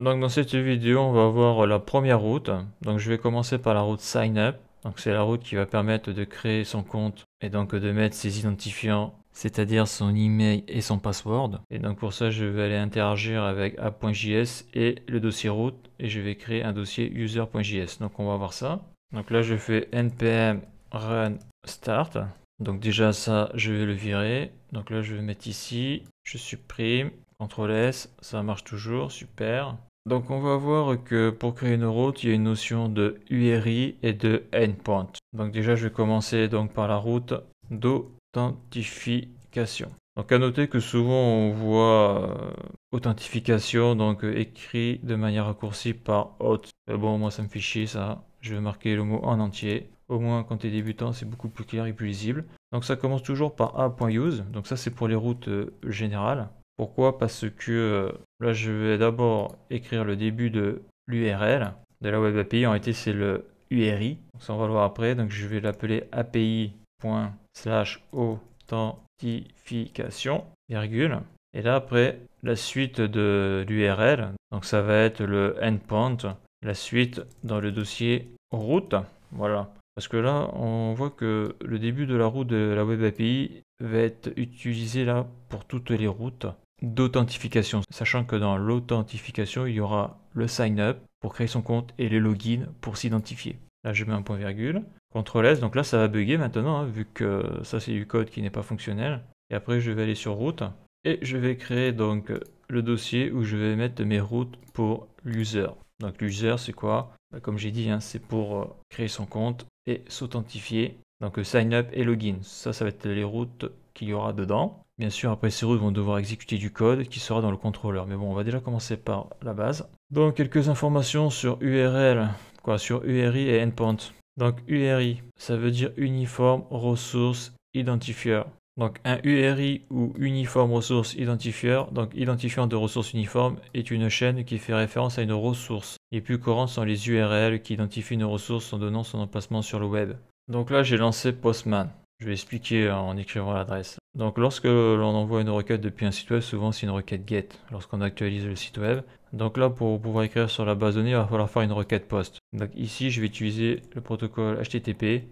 Donc dans cette vidéo, on va voir la première route. Donc je vais commencer par la route Sign Up. Donc c'est la route qui va permettre de créer son compte et donc de mettre ses identifiants, c'est-à-dire son email et son password. Et donc pour ça, je vais aller interagir avec app.js et le dossier route et je vais créer un dossier user.js. Donc on va voir ça. Donc là, je fais npm run start. Donc déjà ça, je vais le virer. Donc là, je vais mettre ici, je supprime, CTRL S, ça marche toujours, super. Donc on va voir que pour créer une route, il y a une notion de URI et de endpoint. Donc déjà, je vais commencer donc par la route d'authentification. Donc à noter que souvent on voit euh, authentification donc euh, écrit de manière raccourcie par auth. bon moi ça me fait chier ça. Je vais marquer le mot en entier. Au moins quand tu es débutant c'est beaucoup plus clair et plus lisible. Donc ça commence toujours par a.use, donc ça c'est pour les routes euh, générales. Pourquoi Parce que euh, là je vais d'abord écrire le début de l'URL de la web API, en réalité c'est le URI, donc ça on va le voir après, donc je vais l'appeler api.authentification, virgule, et là après la suite de l'URL, donc ça va être le endpoint, la suite dans le dossier route, voilà. Parce que là, on voit que le début de la route de la Web API va être utilisé là pour toutes les routes d'authentification, sachant que dans l'authentification, il y aura le sign up pour créer son compte et les login pour s'identifier. Là, je mets un point virgule. CTRL S, donc là, ça va bugger maintenant, hein, vu que ça, c'est du code qui n'est pas fonctionnel. Et après, je vais aller sur route et je vais créer donc le dossier où je vais mettre mes routes pour l'user. Donc l'user, c'est quoi euh, comme j'ai dit, hein, c'est pour euh, créer son compte et s'authentifier. Donc euh, sign up et login. Ça, ça va être les routes qu'il y aura dedans. Bien sûr, après ces routes vont devoir exécuter du code qui sera dans le contrôleur. Mais bon, on va déjà commencer par la base. Donc quelques informations sur URL, quoi, sur URI et endpoint. Donc URI, ça veut dire Uniform Resource Identifier. Donc un URI ou Uniform Resource Identifier, donc identifiant de ressources uniformes, est une chaîne qui fait référence à une ressource et plus courants sont les URL qui identifient une ressource en donnant son emplacement sur le web. Donc là, j'ai lancé Postman. Je vais expliquer en écrivant l'adresse. Donc lorsque l'on envoie une requête depuis un site web, souvent c'est une requête GET, lorsqu'on actualise le site web. Donc là, pour pouvoir écrire sur la base donnée, il va falloir faire une requête POST. Donc ici, je vais utiliser le protocole HTTP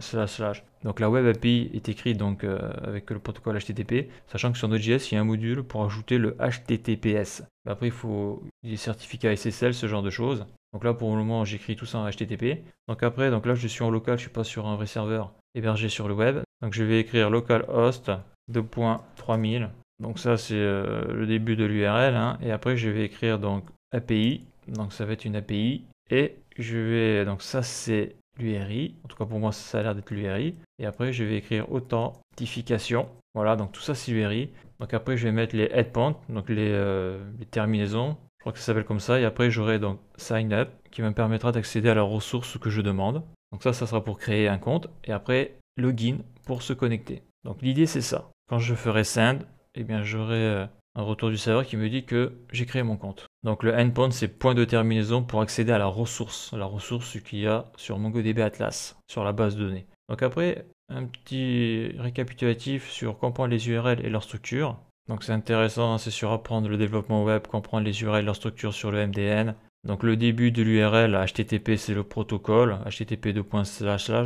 slash, slash. Donc la Web API est écrite donc, euh, avec le protocole HTTP, sachant que sur Node.js, il y a un module pour ajouter le HTTPS. Bah, après, il faut des certificats SSL, ce genre de choses. Donc là, pour le moment, j'écris tout ça en HTTP. Donc après, donc là, je suis en local, je suis pas sur un vrai serveur hébergé sur le web. Donc je vais écrire localhost 2.3000. Donc ça, c'est euh, le début de l'URL. Hein. Et après, je vais écrire donc API. Donc ça va être une API. Et je vais, donc ça c'est l'URI. En tout cas, pour moi, ça a l'air d'être l'URI. Et après, je vais écrire authentification. Voilà, donc tout ça, c'est l'URI. Donc après, je vais mettre les headpoints, donc euh, les, terminaisons. Je crois que ça s'appelle comme ça. Et après, j'aurai donc sign up qui me permettra d'accéder à la ressource que je demande. Donc ça, ça sera pour créer un compte. Et après, login pour se connecter. Donc l'idée, c'est ça. Quand je ferai send, et eh bien, j'aurai euh, un retour du serveur qui me dit que j'ai créé mon compte. Donc le endpoint, c'est point de terminaison pour accéder à la ressource, la ressource qu'il y a sur MongoDB Atlas, sur la base de données. Donc après, un petit récapitulatif sur comprendre les URL et leur structure. Donc c'est intéressant, c'est sur apprendre le développement web, comprendre les URL et leur structure sur le MDN, donc le début de l'URL HTTP c'est le protocole HTTP 2.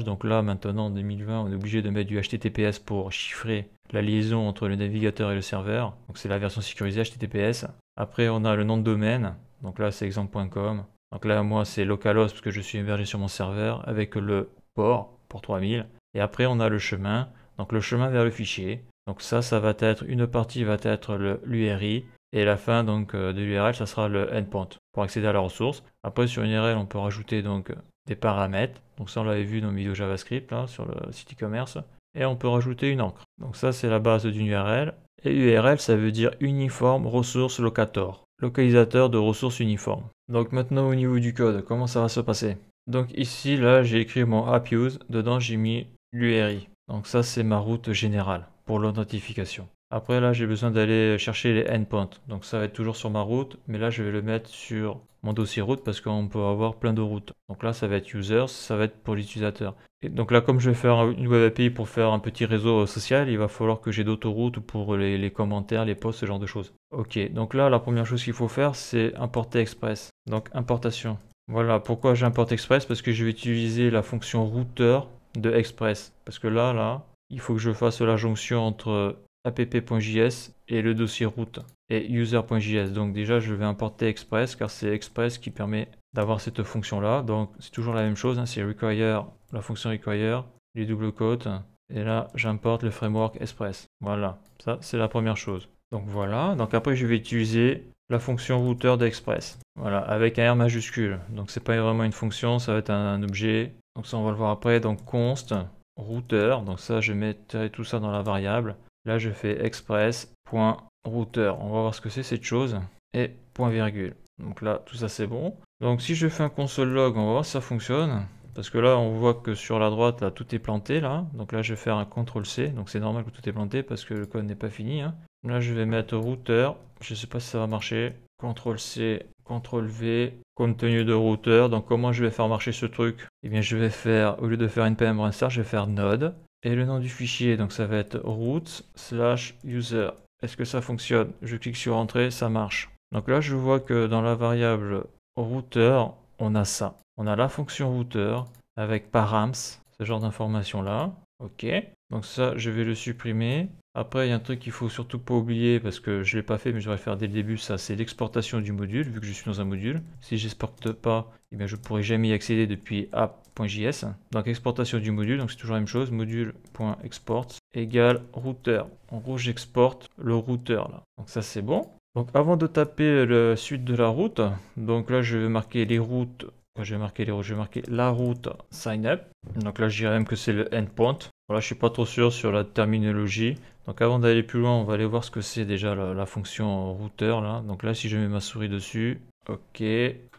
Donc là maintenant en 2020 on est obligé de mettre du HTTPS pour chiffrer la liaison entre le navigateur et le serveur. Donc c'est la version sécurisée HTTPS. Après on a le nom de domaine. Donc là c'est exemple.com. Donc là moi c'est localhost parce que je suis hébergé sur mon serveur avec le port pour 3000. Et après on a le chemin. Donc le chemin vers le fichier. Donc ça ça va être une partie va être l'URI et la fin donc euh, de l'URL, ça sera le endpoint pour accéder à la ressource. Après, sur une URL, on peut rajouter donc euh, des paramètres. Donc ça, on l'avait vu dans le vidéo JavaScript sur le site e-commerce. Et on peut rajouter une encre. Donc ça, c'est la base d'une URL. Et URL, ça veut dire Uniforme Ressource Locator, localisateur de ressources uniformes. Donc maintenant, au niveau du code, comment ça va se passer Donc ici, là, j'ai écrit mon app use. Dedans, j'ai mis l'URI. Donc ça, c'est ma route générale pour l'authentification. Après là j'ai besoin d'aller chercher les endpoints, donc ça va être toujours sur ma route, mais là je vais le mettre sur mon dossier route parce qu'on peut avoir plein de routes. Donc là ça va être users, ça va être pour l'utilisateur. Et donc là comme je vais faire une web API pour faire un petit réseau social, il va falloir que j'ai d'autoroutes pour les, commentaires, les posts, ce genre de choses. Ok, donc là la première chose qu'il faut faire c'est importer express, donc importation. Voilà, pourquoi j'importe express Parce que je vais utiliser la fonction routeur de express. Parce que là, là, il faut que je fasse la jonction entre app.js et le dossier route et user.js. Donc déjà, je vais importer Express car c'est Express qui permet d'avoir cette fonction-là. Donc c'est toujours la même chose, hein. c'est require, la fonction require, les double quotes Et là, j'importe le framework Express. Voilà, ça c'est la première chose. Donc voilà, donc après je vais utiliser la fonction router d'Express. Voilà, avec un R majuscule. Donc c'est pas vraiment une fonction, ça va être un, objet. Donc ça on va le voir après. Donc const router Donc ça je mettrai tout ça dans la variable. Là, je fais express.router, On va voir ce que c'est cette chose. Et point virgule. Donc là, tout ça, c'est bon. Donc si je fais un console log, on va voir si ça fonctionne. Parce que là, on voit que sur la droite, là, tout est planté. là. Donc là, je vais faire un CTRL-C. Donc c'est normal que tout est planté parce que le code n'est pas fini. Hein. Là, je vais mettre routeur. Je ne sais pas si ça va marcher. CTRL-C, CTRL-V, contenu de routeur. Donc comment je vais faire marcher ce truc Eh bien, je vais faire, au lieu de faire npm run je vais faire node et le nom du fichier, donc ça va être root slash user. Est-ce que ça fonctionne Je clique sur entrée, ça marche. Donc là, je vois que dans la variable routeur, on a ça. On a la fonction routeur avec params, ce genre d'informations là. Ok. Donc ça, je vais le supprimer. Après, il y a un truc qu'il faut surtout pas oublier parce que je l'ai pas fait, mais je vais le faire dès le début. Ça, c'est l'exportation du module, vu que je suis dans un module. Si j'exporte pas, eh bien, je pourrai jamais y accéder depuis app .js. Donc exportation du module, donc c'est toujours la même chose, module.export égale routeur. En gros, j'exporte le routeur là. Donc ça c'est bon. Donc avant de taper le suite de la route, donc là je vais marquer les routes, je vais marquer les routes, je vais marquer la route sign up. Donc là j'irai même que c'est le endpoint. Voilà, je suis pas trop sûr sur la terminologie. Donc avant d'aller plus loin, on va aller voir ce que c'est déjà la, fonction routeur là. Donc là si je mets ma souris dessus, ok,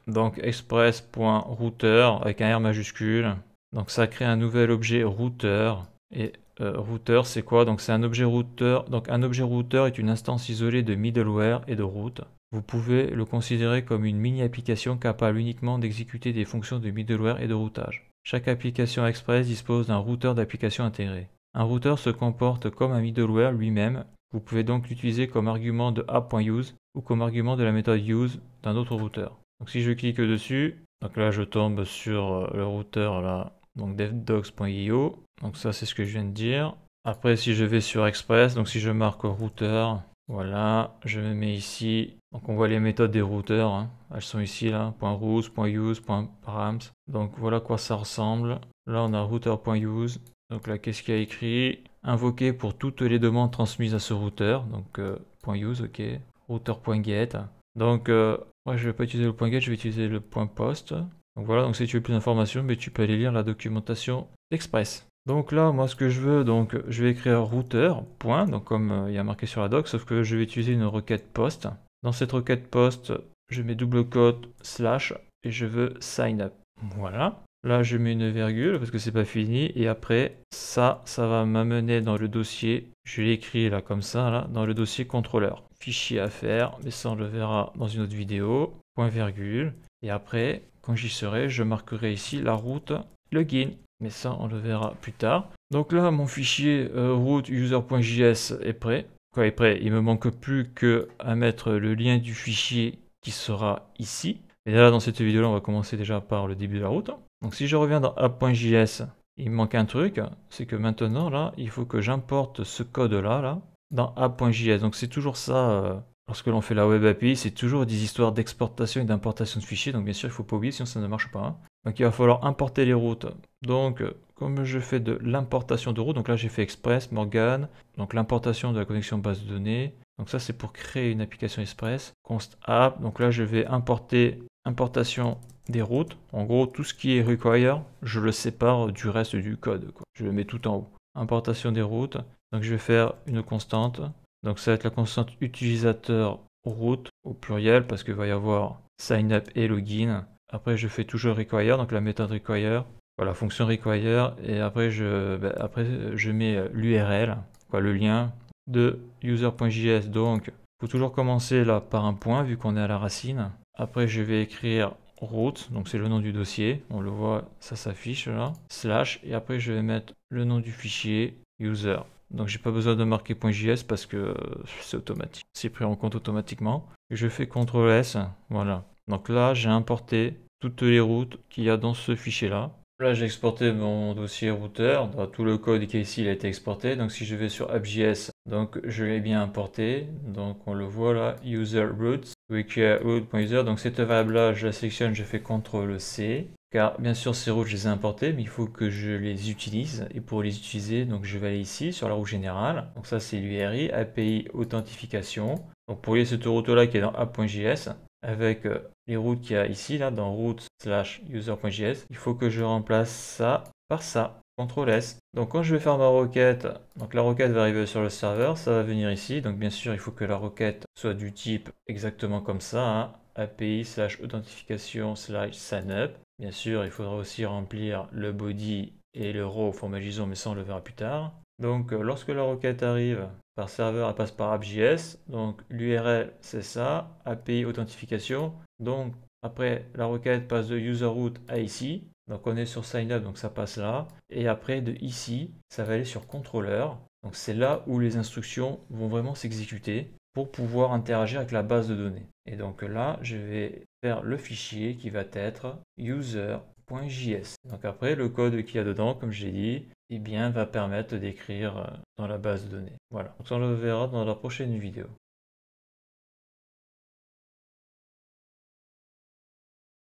donc express.router avec un R majuscule. Donc ça crée un nouvel objet router. Et euh, router, c'est quoi Donc c'est un objet router. Donc un objet router est une instance isolée de middleware et de route. Vous pouvez le considérer comme une mini-application capable uniquement d'exécuter des fonctions de middleware et de routage. Chaque application Express dispose d'un routeur d'application intégré. Un routeur se comporte comme un middleware lui-même. Vous pouvez donc l'utiliser comme argument de app.use ou comme argument de la méthode use d'un autre routeur. Donc si je clique dessus, donc là je tombe sur euh, le routeur là, donc devdocs.io. Donc ça c'est ce que je viens de dire. Après si je vais sur Express, donc si je marque routeur, voilà, je me mets ici. Donc on voit les méthodes des routeurs. Hein. Elles sont ici là, .rouse .use, .params. Donc voilà quoi ça ressemble. Là on a routeur.use. Donc là qu'est-ce qu'il y a écrit Invoqué pour toutes les demandes transmises à ce routeur. Donc euh, .use, ok. Routeur.get. Donc, moi, euh, je vais pas utiliser le point get, je vais utiliser le point post. Donc voilà, donc si tu veux plus d'informations, mais ben, tu peux aller lire la documentation express. Donc là, moi, ce que je veux, donc, je vais écrire routeur point, donc comme euh, il y a marqué sur la doc, sauf que je vais utiliser une requête post. Dans cette requête post, je mets double code slash et je veux sign up. Voilà. Là, je mets une virgule parce que c'est pas fini. Et après, ça, ça va m'amener dans le dossier. Je écrit là comme ça, là, dans le dossier contrôleur. Fichier à faire, mais ça on le verra dans une autre vidéo. Point virgule. Et après, quand j'y serai, je marquerai ici la route login. Mais ça, on le verra plus tard. Donc là, mon fichier euh, route user.js est prêt. Quoi est prêt Il me manque plus que à mettre le lien du fichier qui sera ici. Et là, dans cette vidéo, -là, on va commencer déjà par le début de la route. Donc si je reviens dans app.js, il manque un truc, c'est que maintenant là, il faut que j'importe ce code là, là dans app.js. Donc c'est toujours ça, euh, lorsque l'on fait la web API, c'est toujours des histoires d'exportation et d'importation de fichiers. Donc bien sûr, il ne faut pas oublier, sinon ça ne marche pas. Hein. Donc il va falloir importer les routes. Donc comme je fais de l'importation de routes, donc là j'ai fait Express, Morgan, donc l'importation de la connexion base de données. Donc ça c'est pour créer une application Express, const app. Donc là je vais importer importation des routes. En gros, tout ce qui est require, je le sépare du reste du code. Je le mets tout en haut. Importation des routes. Donc je vais faire une constante. Donc ça va être la constante utilisateur route au pluriel parce qu'il va y avoir sign up et login. Après je fais toujours require, donc la méthode require. Voilà, fonction require. Et après je, ben, après, je mets l'URL, quoi, le lien de user.js. Donc faut toujours commencer là par un point vu qu'on est à la racine. Après je vais écrire route, donc c'est le nom du dossier, on le voit, ça s'affiche là, slash, et après je vais mettre le nom du fichier user. Donc j'ai pas besoin de marquer .js parce que c'est automatique, c'est pris en compte automatiquement. Je fais CTRL S, voilà. Donc là j'ai importé toutes les routes qu'il y a dans ce fichier là. Là, j'ai exporté mon dossier routeur. tout le code qui est ici, il a été exporté. Donc, si je vais sur AppJS, donc je l'ai bien importé. Donc, on le voit là, user root, Donc, cette variable-là, je la sélectionne, je fais CTRL-C. Car, bien sûr, ces routes, je les ai importées, mais il faut que je les utilise. Et pour les utiliser, donc, je vais aller ici, sur la roue générale. Donc, ça, c'est l'URI, API authentification. Donc, pour lier cette route-là qui est dans app.js, avec euh, les routes qu'il y a ici, là, dans route slash user.js. Il faut que je remplace ça par ça. CTRL S. Donc quand je vais faire ma requête, donc la requête va arriver sur le serveur, ça va venir ici. Donc bien sûr, il faut que la requête soit du type exactement comme ça, hein, API slash authentification slash signup. Bien sûr, il faudra aussi remplir le body et le row au format JSON, mais ça on le verra plus tard. Donc euh, lorsque la requête arrive par serveur, elle passe par AppJS. Donc l'URL c'est ça, API authentification. Donc après la requête passe de user route à ici. Donc on est sur sign up, donc ça passe là. Et après de ici, ça va aller sur contrôleur. Donc c'est là où les instructions vont vraiment s'exécuter pour pouvoir interagir avec la base de données. Et donc là, je vais faire le fichier qui va être user.js. Donc après, le code qu'il y a dedans, comme j'ai dit, et eh bien, va permettre d'écrire euh, dans la base de données. Voilà, on le verra dans la prochaine vidéo.